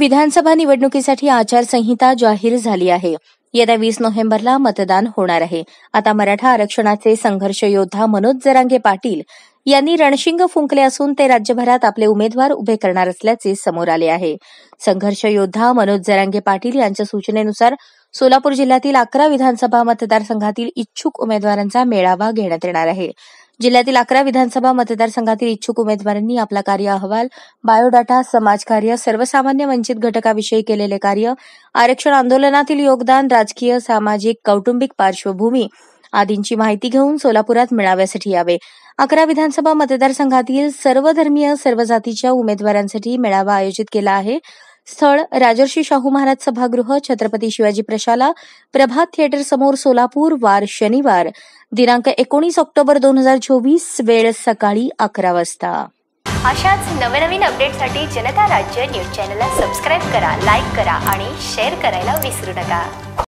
विधानसभा निवडणुकीसाठी आचारसंहिता जाहीर झाली आहे येत्या वीस नोव्हेंबरला मतदान होणार आहे आता मराठा आरक्षणाचे संघर्ष योद्धा मनोज जरांगे पाटील यांनी रणशिंग फुंकले असून ते राज्यभरात आपले उमेदवार उभे करणार असल्याचे समोर आले आहे संघर्ष योद्धा मनोज जरांगे पाटील यांच्या सूचनेनुसार सोलापूर जिल्ह्यातील अकरा विधानसभा मतदारसंघातील इच्छुक उमेदवारांचा मेळावा घेण्यात येणार आहे जिल्ह्यातील अकरा विधानसभा मतदारसंघातील इच्छुक उमेदवारांनी आपला कार्य अहवाल बायोडाटा समाजकार्य सर्वसामान्य वंचित घटकाविषयी केलेले कार्य आरक्षण आंदोलनातील योगदान राजकीय सामाजिक कौटुंबिक पार्श्वभूमी आदींची माहिती घेऊन सोलापुरात मेळाव्यासाठी यावे अकरा विधानसभा मतदारसंघातील सर्वधर्मीय सर्व जातीच्या उमेदवारांसाठी मेळावा आयोजित केला आहे स्थळ राजर्षी शाहू महाराज सभागृह छत्रपती शिवाजी प्रशाला प्रभात थिएटर समोर सोलापूर वार शनिवार दिनांक एकोणीस ऑक्टोबर दोन हजार चोवीस वेळ सकाळी अकरा वाजता अशाच नवनवीन अपडेटसाठी जनता राज्य न्यूज चॅनलला सबस्क्राईब करा लाईक करा आणि शेअर करायला विसरू नका